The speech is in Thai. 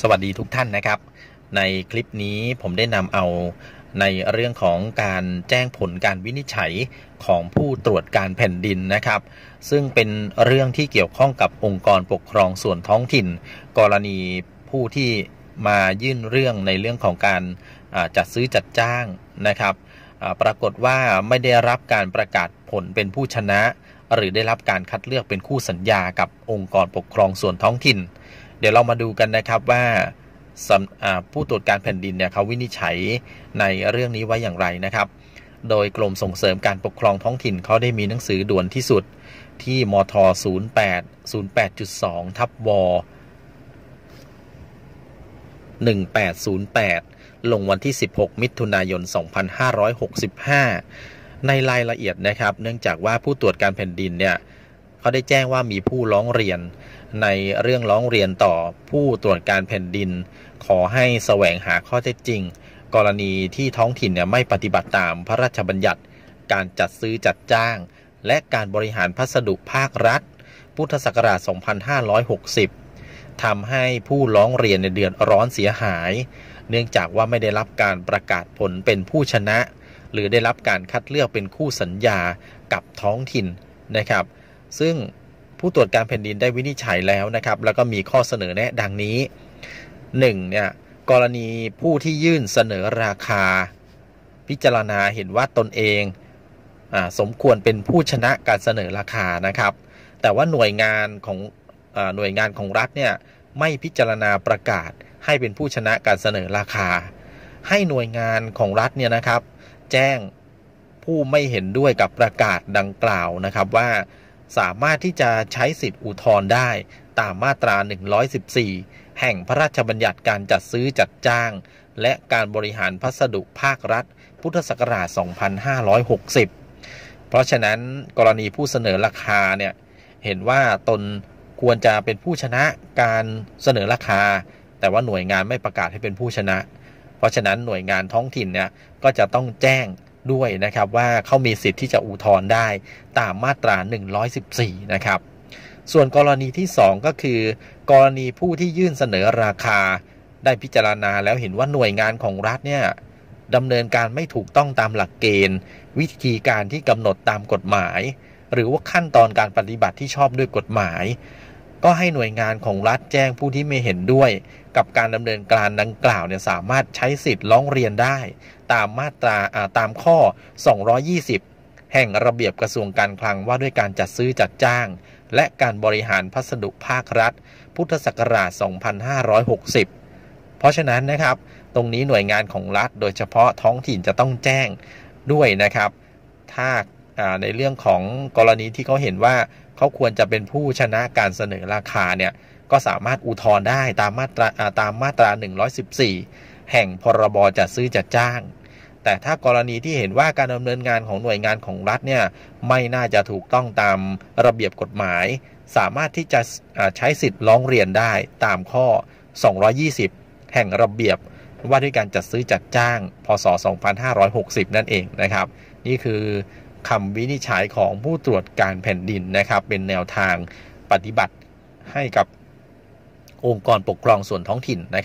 สวัสดีทุกท่านนะครับ ในคลิปนี้ผมได้นำเอาในเรื่องของการแจ้งผลการวินิจฉัยของผู้ตรวจการแผ่นดินนะครับ ซึ่งเป็นเรื่องที่เกี่ยวข้องกับองค์กรปกครองส่วนท้องถิ่น กรณีผู้ที่มายื่นเรื่องในเรื่องของการจัดซื้อจัดจ้างนะครับปรากฏว่าไม่ได้รับการประกาศผลเป็นผู้ชนะ หรือได้รับการคัดเลือกเป็นคู่สัญญากับองค์กรปกครองส่วนท้องถิ่นเดี๋ยวเรามาดูกันนะครับว่าผู้ตรวจการแผ่นดินเนี่ยเขาวินิจฉัยในเรื่องนี้ไว้อย่างไรนะครับ โดยกรมส่งเสริมการปกครองท้องถิ่นเขาได้มีหนังสือด่วนที่สุด ที่ มท08 08.2ทับว1808 ลงวันที่ 16 มิถุนายน 2565 ในรายละเอียดนะครับ เนื่องจากว่าผู้ตรวจการแผ่นดินเนี่ยเขาได้แจ้งว่ามีผู้ร้องเรียนในเรื่องร้องเรียนต่อผู้ตรวจการแผ่นดิน ขอให้แสวงหาข้อเท็จจริง กรณีที่ท้องถิ่นเนี่ยไม่ปฏิบัติตามพระราชบัญญัติ การจัดซื้อจัดจ้าง และการบริหารพัสดุภาครัฐ พุทธศักราช 2560 ทำให้ผู้ร้องเรียนในเดือนร้อนเสียหาย เนื่องจากว่าไม่ได้รับการประกาศผลเป็นผู้ชนะ หรือได้รับการคัดเลือกเป็นคู่สัญญากับท้องถิ่นนะครับ ซึ่งผู้ตรวจการแผ่นดินได้วินิจฉัยแล้วนะครับ แล้วก็มีข้อเสนอแนะดังนี้ 1. เนี่ยกรณีผู้ที่ยื่นเสนอราคา พิจารณาเห็นว่าตนเองอสมควรเป็นผู้ชนะการเสนอราคานะครับ แต่ว่าหน่วยงาน ของอหน่วยงานของรัฐเนี่ย ไม่พิจารณาประกาศให้เป็นผู้ชนะการเสนอราคา ให้หน่วยงานของรัฐเนี่ยนะครับ แจ้งผู้ไม่เห็นด้วยกับประกาศดังกล่าวนะครับว่าสามารถที่จะใช้สิทธิอุทธรณ์ได้ตามมาตรา 114 แห่งพระราชบัญญัติการจัดซื้อจัดจ้าง และการบริหารพัสดุภาครัฐ พุทธศักราช 2560 เพราะฉะนั้นกรณีผู้เสนอราคาเนี่ยเห็นว่าตนควรจะเป็นผู้ชนะการเสนอราคา แต่ว่าหน่วยงานไม่ประกาศให้เป็นผู้ชนะ เพราะฉะนั้นหน่วยงานท้องถิ่นเนี่ยก็จะต้องแจ้งด้วยนะครับว่าเขามีสิทธิ์ที่จะอุทธรณ์ได้ตามมาตรา 114 นะครับ ส่วนกรณีที่ 2 ก็คือกรณีผู้ที่ยื่นเสนอราคา ได้พิจารณาแล้วเห็นว่าหน่วยงานของรัฐเนี่ยดำเนินการไม่ถูกต้องตามหลักเกณฑ์ วิธีการที่กำหนดตามกฎหมาย หรือว่าขั้นตอนการปฏิบัติที่ชอบด้วยกฎหมายก็ให้หน่วยงานของรัฐแจ้งผู้ที่ไม่เห็นด้วย กับการดำเนินการดังกล่าวเนี่ยสามารถใช้สิทธิ์ร้องเรียนได้ตามมาตราตามข้อ 220 แห่งระเบียบกระทรวงการคลังว่าด้วยการจัดซื้อจัดจ้าง และการบริหารพัสดุภาครัฐ พุทธศักราช 2560 เพราะฉะนั้นนะครับตรงนี้หน่วยงานของรัฐโดยเฉพาะท้องถิ่นจะต้องแจ้งด้วยนะครับ ถ้าในเรื่องของกรณีที่เขาเห็นว่าเขาควรจะเป็นผู้ชนะการเสนอราคาเนี่ยก็สามารถอุทธรณ์ได้ตามมาตราตามมาตรา 114 แห่งพรบจัดซื้อจัดจ้าง แต่ถ้ากรณีที่เห็นว่าการดำเนินงานของหน่วยงานของรัฐเนี่ยไม่น่าจะถูกต้องตามระเบียบกฎหมาย สามารถที่จะใช้สิทธิ์ร้องเรียนได้ตามข้อ 220 แห่งระเบียบว่าด้วยการจัดซื้อจัดจ้าง พศ 2560 นั่นเองนะครับ นี่คือคำวินิจฉัยของผู้ตรวจการแผ่นดินนะครับ เป็นแนวทางปฏิบัติให้กับองค์กรปกครองส่วนท้องถิ่นนะครับ